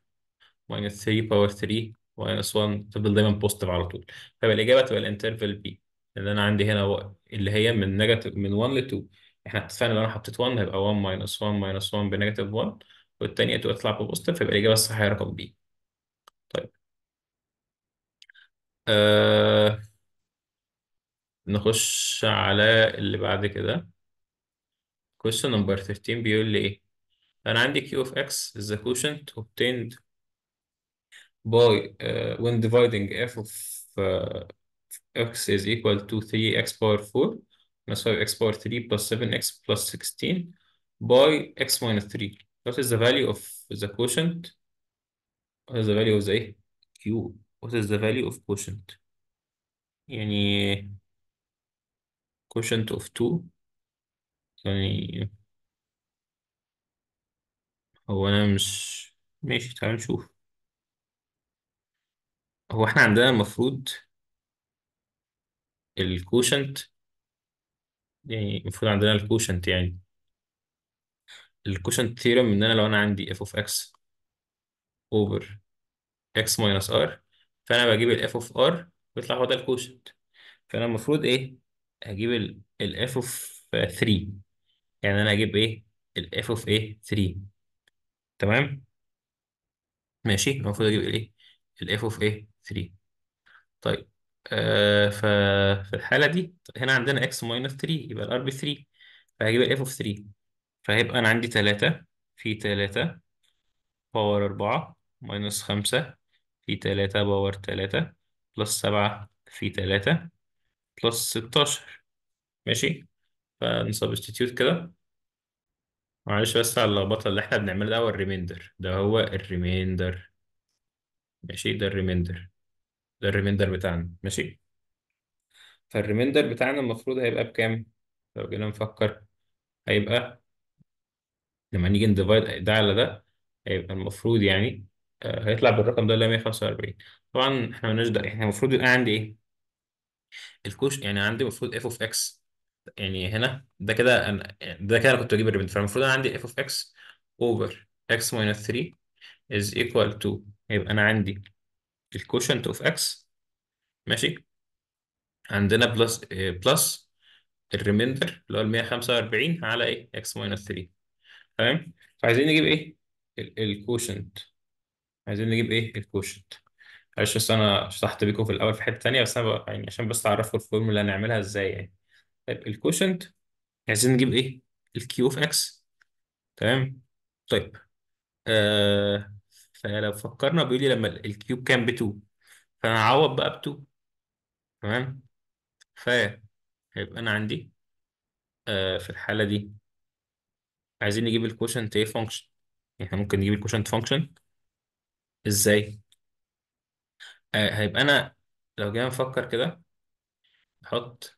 minus 3 باور 3 minus 1 تفضل دايما بوزيتيف على طول فيبقى الاجابه تبقى الانترفال بي اللي انا عندي هنا اللي هي من نيجاتيف من 1 ل 2 احنا اتفقنا لو انا حطيت 1 هيبقى 1 minus 1 minus 1 بنيجاتيف 1 والثانيه تطلع بوزيتيف فيبقى الاجابه الصحيحه رقم بي طيب آه... نخش على اللي بعد كده Question number 13 بيقول لي ايه انا عندي q of x is the quotient obtained by uh, when dividing f of uh, x is equal to 3x power 4 minus 5x power 3 plus 7x plus 16 by x minus 3. What is the value of the quotient? What is the value of the q? What is the value of quotient? يعني quotient of 2 يعني هو أنا مش ماشي تعال نشوف هو إحنا عندنا المفروض الكوشنت يعني المفروض عندنا الكوشنت يعني الكوشنت ثيرم إن أنا لو أنا عندي اف اوف اكس أوفر اكس ماينس ار فأنا بجيب الاف اوف ار بيطلع هو ده الكوشنت فأنا المفروض إيه هجيب الاف اوف 3 يعني انا اجيب ايه ال f of a 3 تمام ماشي المفروض اجيب الايه ال f of a 3 طيب آه في الحاله دي هنا عندنا x minus 3 يبقى الار بي 3 فهجيب ال f of 3 فهيبقى انا عندي 3 في 3 باور 4 ماينس 5 في 3 باور 3 بلس 7 في 3 بلس 16 ماشي فنسبستيتيوت كده معلش بس على اللخبطة اللي احنا بنعملها ده هو الريميندر ده هو الريميندر ماشي ده الريميندر ده الريميندر بتاعنا ماشي فالريميندر بتاعنا المفروض هيبقى بكام؟ لو جينا نفكر هيبقى لما نيجي نديفايد ده على ده هيبقى المفروض يعني آه، هيطلع بالرقم ده اللي هو 145 طبعا احنا مالناش داعي احنا المفروض يبقى عندي ايه؟ الكوش يعني عندي المفروض اف اوف اكس يعني هنا ده كده أنا ده كده أنا كنت بجيب الريبيت فالمفروض أنا عندي f of x over x minus 3 is equal to يبقى أنا عندي الكوشنت of x ماشي عندنا بلس بلس الريميندر اللي هو ال 145 على ايه x minus 3 تمام فعايزين نجيب ايه الكوشنت عايزين نجيب ايه الكوشنت معلش بس انا شرحت بيكم في الاول في حته ثانيه بس انا يعني عشان بس اعرفكم الفورمولا هنعملها ازاي يعني طيب الكوشنت عايزين نجيب ايه q اوف اكس تمام طيب آه فلو فكرنا بيقول لي لما الكيوب كان ب 2 فانا هعوض بقى ب 2 تمام فهيبقى انا عندي آه في الحاله دي عايزين نجيب الكوشنت ايه فانكشن يعني احنا ممكن نجيب الكوشنت فانكشن ازاي آه هيبقى انا لو جينا نفكر كده نحط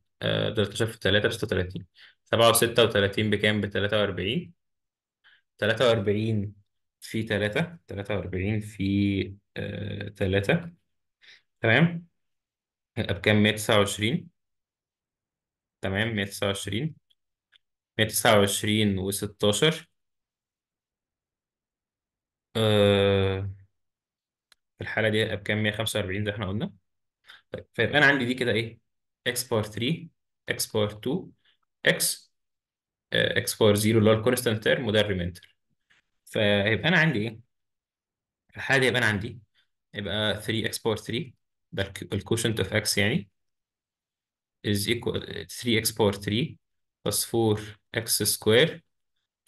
آه، ده اتكشف في 3 ب 36 7 36 بكام ب 43 43 في 3 43 في 3 آه، تمام يبقى بكام 129 تمام 129 129 و16 وستاشر آه، في الحالة دي يبقى بكام 145 زي ما احنا قلنا طيب فيبقى أنا عندي دي كده إيه x باور 3 x باور 2 x x باور 0 اللي هو الكونستنت تيرم وده الريمينتر فهيبقى انا عندي ايه؟ الحاله دي هيبقى انا عندي يبقى 3 x باور 3 ده الكوشنت اوف x يعني is equal 3 x power 3 plus 4 x square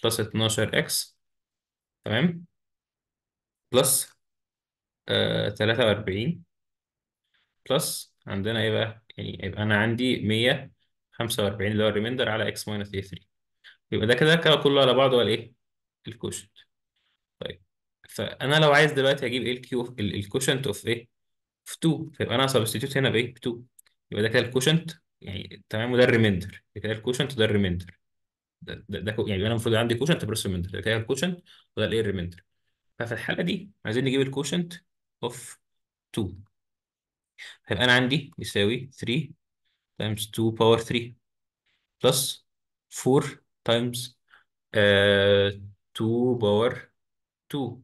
plus 12 x تمام plus آه 43 plus عندنا ايه بقى يعني يبقى أنا عندي 145 اللي هو الريميندر على إكس ماينس اي 3 يبقى ده كده كده كله على بعضه ولا إيه؟ الكوشنت طيب فأنا لو عايز دلوقتي أجيب إيه الكيو الكوشنت أوف إيه؟ في 2 فيبقى أنا سبستيتيوت هنا بإيه؟ ب 2 يبقى ده كده الكوشنت يعني تمام وده الريميندر ده كده الكوشنت وده الريميندر ده ده, ده يعني انا المفروض عندي كوشنت بلس ريميندر ده كده الكوشنت وده الايه الريميندر ففي الحاله دي عايزين نجيب الكوشنت اوف 2 هيبقى انا عندي يساوي 3 times 2 باور 3 بلس 4 times uh, 2 باور 2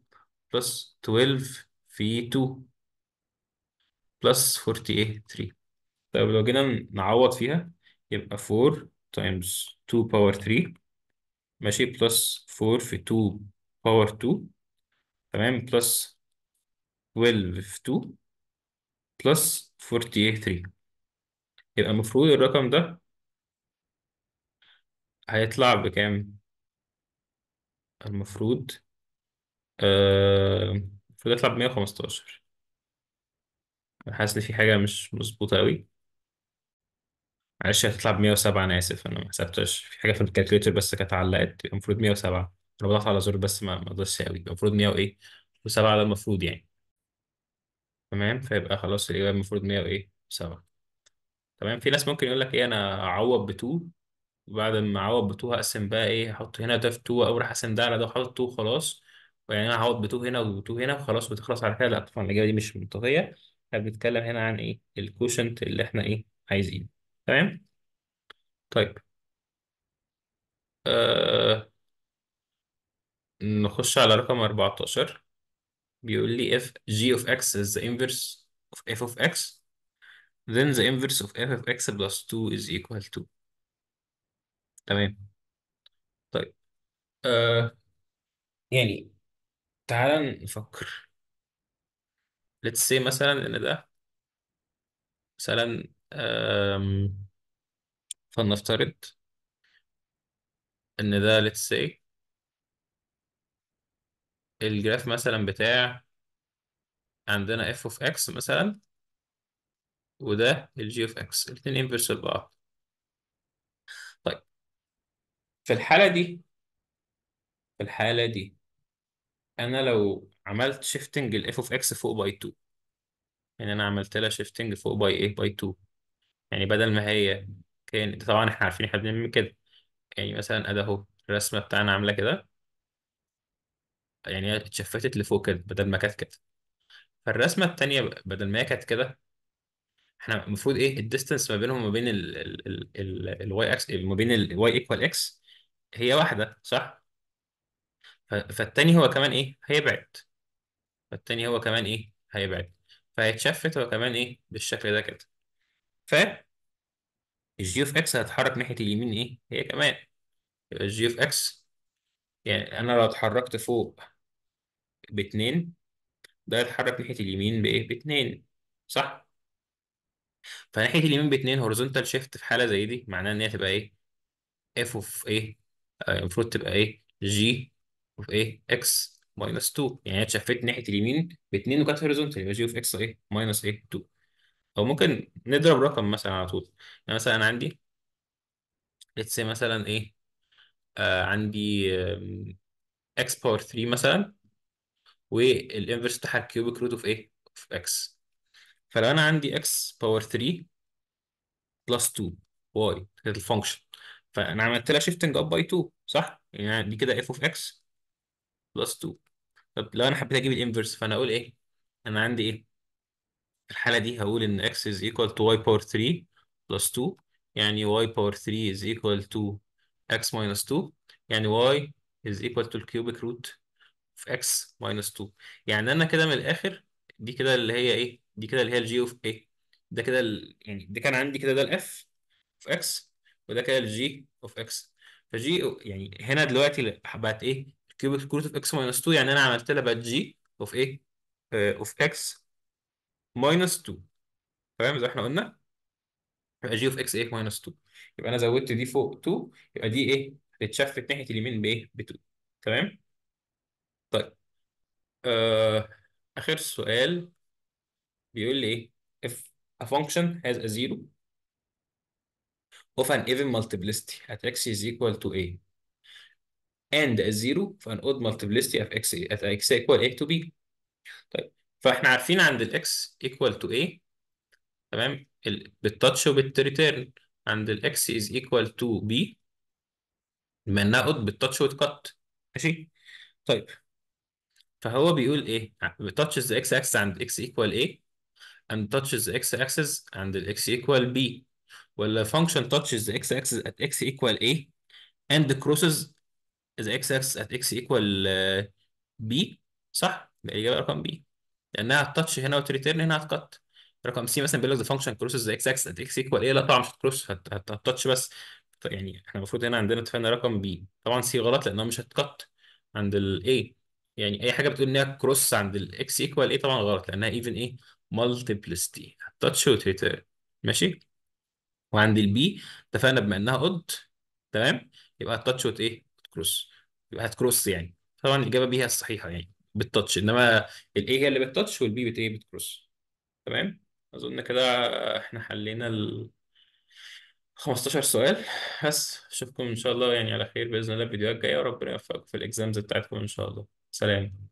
بلس 12 في 2 بلس 48 3 طيب لو جينا نعوض فيها يبقى 4 times 2 باور 3 ماشي بلس 4 في 2 باور 2 تمام بلس 12 في 2 بلس 43 يبقى المفروض الرقم ده هيطلع بكام المفروض آه، المفروض يطلع ب 115 انا حاسس ان في حاجه مش مظبوطه قوي معلش هتطلع ب 107 انا اسف انا ما حسبتش في حاجه في الكالكوليتر بس كانت علقت المفروض 107 انا بضغط على زر بس ما ما قدرتش قوي المفروض 100 وايه و7 ده المفروض يعني تمام فيبقى خلاص الإجابة المفروض 100 وإيه 7 تمام في ناس ممكن يقول لك إيه أنا أعوض ب 2 وبعد ما أعوض ب 2 هقسم بقى إيه هحط هنا ده في 2 أو اقسم ده على ده وأحط 2 خلاص يعني أنا هعوض ب 2 هنا وب 2 هنا وخلاص بتخلص على كده لا طبعا الإجابة دي مش منطقية احنا بنتكلم هنا عن إيه الكوشنت اللي إحنا إيه عايزينه تمام طيب آه... نخش على رقم 14 بيقول لي if g of x is the inverse of f of x then the inverse of f of x plus 2 is equal to تمام طيب آه يعني تعال نفكر let's say مثلا ان ده مثلا فلنفترض ان ده let's say الجراف مثلا بتاع عندنا اف اوف اكس مثلا وده الجي اوف اكس الاتنين انفرس لبعض طيب في الحالة دي في الحالة دي انا لو عملت شيفتنج الاف اوف اكس فوق باي 2 يعني انا عملت لها شيفتنج فوق باي ايه باي 2 يعني بدل ما هي كان طبعا احنا عارفين احنا بنعمل كده يعني مثلا أداهو الرسمة بتاعنا عاملة كده يعني هي اتشفتت لفوق كده بدل ما كانت كده فالرسمة التانية بدل ما هي كانت كده احنا المفروض ايه الديستنس ما بينهم وما بين الواي اكس ما بين الواي ايكوال اكس هي واحدة صح؟ فالتاني هو كمان ايه هيبعد فالتاني هو كمان ايه هيبعد فهيتشفت هو كمان ايه بالشكل ده كده ف الجي اوف اكس هتتحرك ناحية اليمين ايه هي كمان يبقى الجي اوف اكس يعني أنا لو اتحركت فوق باتنين ده يتحرك ناحية اليمين بإيه؟ باتنين صح؟ فناحية اليمين باتنين هوريزونتال شيفت في حالة زي دي معناها إن هي تبقى إيه؟ اف اوف إيه؟ المفروض آه تبقى إيه؟ جي اوف إيه؟ إكس ماينس 2 يعني اتشفت ناحية اليمين باتنين وكانت هوريزونتال يبقى جي اوف إكس إيه؟ ماينس إيه؟ 2 أو ممكن نضرب رقم مثلا على طول يعني مثلا أنا عندي let's say مثلا إيه؟ آه، عندي اكس باور 3 مثلا والانفرس بتاعها كيوبيك روت اوف ايه؟ اوف اكس فلو انا عندي اكس باور 3 بلس 2 واي كانت الفانكشن فانا عملت لها شيفتنج اب باي 2 صح؟ يعني دي كده اف اوف اكس بلس 2 طب لو انا حبيت اجيب الانفرس فانا اقول ايه؟ انا عندي ايه؟ في الحاله دي هقول ان اكس از ايكوال تو واي باور 3 بلس 2 يعني واي باور 3 از ايكوال تو x minus 2 يعني y is equal to cubic root of x minus 2 يعني انا كده من الاخر دي كده اللي هي ايه دي كده اللي هي الجي اوف ايه ده كده يعني ده كان عندي كده ده الاف اوف اكس وده كده الجي اوف اكس فجي يعني هنا دلوقتي بقت ايه كيوبيك كروت اوف اكس ماينس 2 يعني انا عملت لها بقت جي اوف ايه اوف اكس ماينس 2 تمام زي ما احنا قلنا يبقى جي اوف اكس ايه ماينس 2 يبقى انا زودت دي فوق 2 يبقى دي ايه اتشفت ناحيه اليمين بايه ب 2 تمام طيب آه اخر سؤال بيقول لي ايه if a function has a زيرو of an even multiplicity at x is equal to a and a zero for an odd multiplicity of x at x equal a to b طيب فاحنا عارفين عند الاكس equal to a تمام بالتاتش وبالريتيرن عند الاكس از ايكوال تو بي من اوت بالتاتش وتكت ماشي طيب فهو بيقول ايه بتاتش ذا اكس اكس عند اكس ايكوال اي اند تاتش ذا اكس اكسس عند الاكس ايكوال بي ولا فانكشن تاتش ذا اكس اكسس ات اكس ايكوال اي اند كروسز از اكس اكسس ات اكس ايكوال بي صح الاجابه رقم بي لانها تاتش هنا وتريتيرن هنا هتكت رقم سي مثلا بيقول لك ذا فانكشن كروسز اكس اكس ات اكس ايكوال ايه لا طبعا مش هتكروس هتتاتش بس يعني احنا المفروض هنا عندنا اتفقنا رقم بي طبعا سي غلط لانها مش هتكت عند الاي يعني اي حاجه بتقول انها كروس عند الاكس ايكوال ايه طبعا غلط لانها ايفن ايه مالتيبلستي هتتاتش وتريتر ماشي وعند البي اتفقنا بما انها اود تمام يبقى هتتاتش وت ايه كروس يبقى هتكروس يعني طبعا الاجابه بي هي الصحيحه يعني بالتاتش انما الاي هي اللي بالتاتش والبي بت ايه بتكروس تمام اظن كده احنا حلينا ال 15 سؤال بس اشوفكم ان شاء الله يعني على خير باذن الله الفيديوهات الجايه وربنا يوفقكم في الاكزامز بتاعتكم ان شاء الله سلام